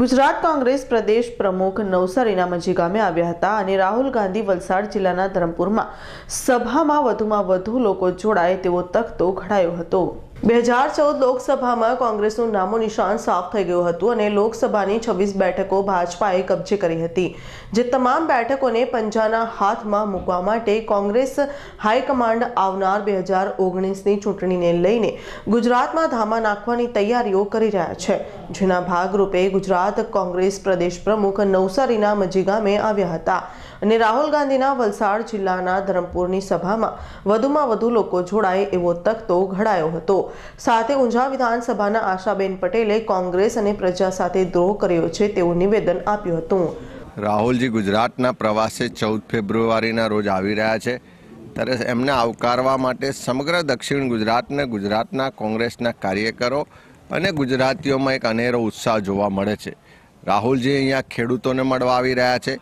ગુજરાત કોંગ્રેસ પ્રદેશ પ્રમુખ નવસારીના રામાજી ગામે આવ્યા હતા અને રાહુલ ગાંધી વલસાડ જિલ્લાના ધરમપુરમાં સભામાં વધુમાં વધુ લોકો જોડાય તેવો તખતો ઘડાયો હતો બે હજાર ચૌદ લોકસભામાં કોંગ્રેસનું નામો નિશાન સાફ થઈ ગયું હતું અને લોકસભાની છવ્વીસ બેઠકો ભાજપાએ કબજે કરી હતી જે તમામ બેઠકોને પંજાના હાથમાં મૂકવા માટે કોંગ્રેસ હાઈકમાન્ડ આવનાર બે હજાર ઓગણીસની ચૂંટણીને લઈને ગુજરાતમાં ધામા નાખવાની તૈયારીઓ કરી રહ્યા છે જેના ભાગરૂપે ગુજરાત કોંગ્રેસ પ્રદેશ પ્રમુખ નવસારીના મજી ગામે આવ્યા હતા અને રાહુલ ગાંધીના વલસાડ જિલ્લાના ધરમપુરની સભામાં વધુમાં વધુ લોકો જોડાય એવો તકતો ઘડાયો હતો સાથે ઊંઝા વિધાનસભાના આશાબેન પટેલે કોંગ્રેસ અને પ્રજા સાથે દ્રોહ કર્યો છે તેવું નિવેદન આપ્યું હતું રાહુલજી ગુજરાતના પ્રવાસે ચૌદ ફેબ્રુઆરીના રોજ આવી રહ્યા છે ત્યારે એમને આવકારવા માટે સમગ્ર દક્ષિણ ગુજરાતને ગુજરાતના કોંગ્રેસના કાર્યકરો અને ગુજરાતીઓમાં એક અનેરો ઉત્સાહ જોવા મળે છે રાહુલજી અહીંયા ખેડૂતોને મળવા આવી રહ્યા છે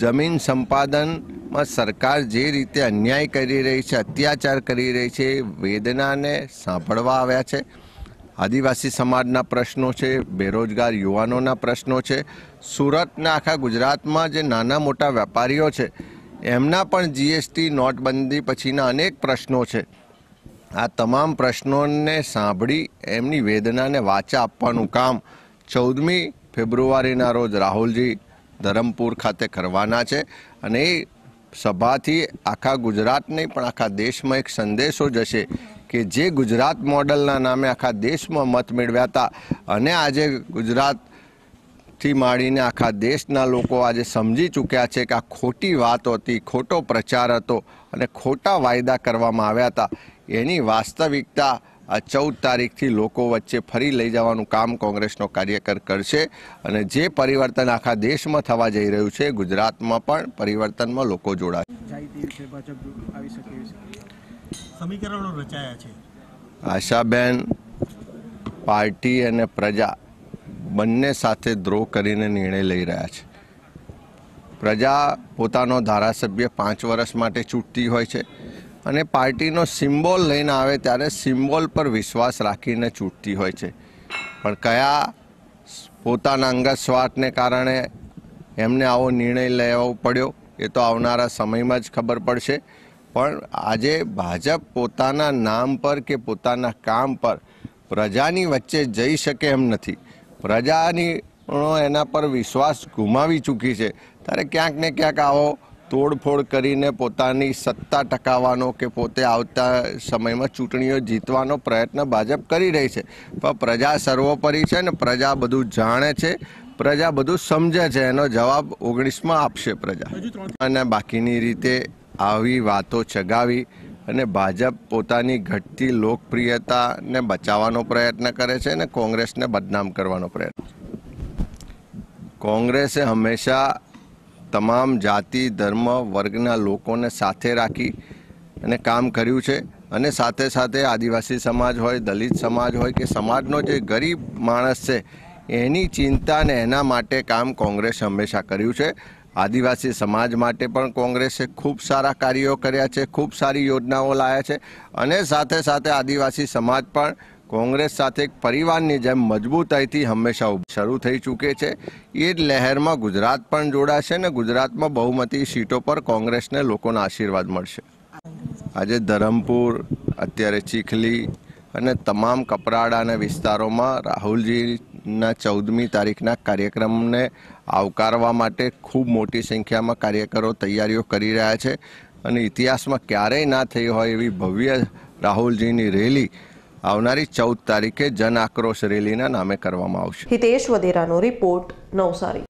જમીન સંપાદન માં સરકાર જે રીતે અન્યાય કરી રહી છે અત્યાચાર કરી રહી છે વેદનાને સાંભળવા આવ્યા છે આદિવાસી સમાજના પ્રશ્નો છે બેરોજગાર યુવાનોના પ્રશ્નો છે સુરતના આખા ગુજરાતમાં જે નાના મોટા વેપારીઓ છે એમના પણ જીએસટી નોટબંધી પછીના અનેક પ્રશ્નો છે આ તમામ પ્રશ્નોને સાંભળી એમની વેદનાને વાચા આપવાનું કામ ચૌદમી ફેબ્રુઆરીના રોજ રાહુલજી ધરમપુર ખાતે કરવાના છે અને એ સભાથી આખા ગુજરાત નહીં પણ આખા દેશમાં એક સંદેશો જશે કે જે ગુજરાત મોડલના નામે આખા દેશમાં મત મેળવ્યા હતા અને આજે ગુજરાતથી માંડીને આખા દેશના લોકો આજે સમજી ચૂક્યા છે કે આ ખોટી વાત હતી ખોટો પ્રચાર હતો અને ખોટા વાયદા કરવામાં આવ્યા હતા એની વાસ્તવિકતા આ ચૌદ તારીખથી લોકો વચ્ચે ફરી લઈ જવાનું કામ કોંગ્રેસનો કાર્યકર કરશે અને જે પરિવર્તન આખા દેશમાં થવા જઈ રહ્યું છે ગુજરાતમાં પણ પરિવર્તનમાં લોકો જોડાશે છે આશાબેન પાર્ટી અને પ્રજા બંને સાથે દ્રોહ કરીને નિર્ણય લઈ રહ્યા છે પ્રજા પોતાનો ધારાસભ્ય પાંચ વર્ષ માટે ચૂંટતી હોય છે અને પાર્ટીનો સિમ્બોલ લઈને આવે ત્યારે સિમ્બોલ પર વિશ્વાસ રાખીને ચૂંટતી હોય છે પણ કયા પોતાના અંગત સ્વાર્થને કારણે એમને આવો નિર્ણય લેવો પડ્યો એ તો આવનારા સમયમાં જ ખબર પડશે પણ આજે ભાજપ પોતાના નામ પર કે પોતાના કામ પર પ્રજાની વચ્ચે જઈ શકે એમ નથી પ્રજાની એના પર વિશ્વાસ ગુમાવી ચૂકી છે ત્યારે ક્યાંક ને ક્યાંક આવો તોડફોડ કરીને પોતાની સત્તા ટકાવવાનો કે પોતે આવતા સમયમાં ચૂંટણીઓ જીતવાનો પ્રયત્ન ભાજપ કરી રહી છે પણ પ્રજા સર્વોપરી છે ને પ્રજા બધું જાણે છે પ્રજા બધું સમજે છે એનો જવાબ ઓગણીસમાં આપશે પ્રજા અને બાકીની રીતે આવી વાતો ચગાવી અને ભાજપ પોતાની ઘટતી લોકપ્રિયતાને બચાવવાનો પ્રયત્ન કરે છે અને કોંગ્રેસને બદનામ કરવાનો પ્રયત્ન કોંગ્રેસે હંમેશા તમામ જાતિ ધર્મ વર્ગના લોકોને સાથે રાખી અને કામ કર્યું છે અને સાથે સાથે આદિવાસી સમાજ હોય દલિત સમાજ હોય કે સમાજનો જે ગરીબ માણસ છે એની ચિંતાને એના માટે કામ કોંગ્રેસ હંમેશા કર્યું છે આદિવાસી સમાજ માટે પણ કોંગ્રેસે ખૂબ સારા કાર્યો કર્યા છે ખૂબ સારી યોજનાઓ લાવ્યા છે અને સાથે સાથે આદિવાસી સમાજ પણ કોંગ્રેસ સાથે એક પરિવારની જેમ મજબૂતાઈથી હંમેશા શરૂ થઈ ચૂકે છે એ જ લહેરમાં ગુજરાત પણ જોડાશે ને ગુજરાતમાં બહુમતી સીટો પર કોંગ્રેસને લોકોના આશીર્વાદ મળશે આજે ધરમપુર અત્યારે ચીખલી અને તમામ કપરાડાના વિસ્તારોમાં રાહુલજીના ચૌદમી તારીખના કાર્યક્રમને આવકારવા માટે ખૂબ મોટી સંખ્યામાં કાર્યકરો તૈયારીઓ કરી રહ્યા છે અને ઇતિહાસમાં ક્યારેય ના થઈ હોય એવી ભવ્ય રાહુલજીની રેલી આવનારી ચૌદ તારીખે જન આક્રોશ રેલીના નામે કરવામાં આવશે હિતેશ વધેરાનો રિપોર્ટ નવસારી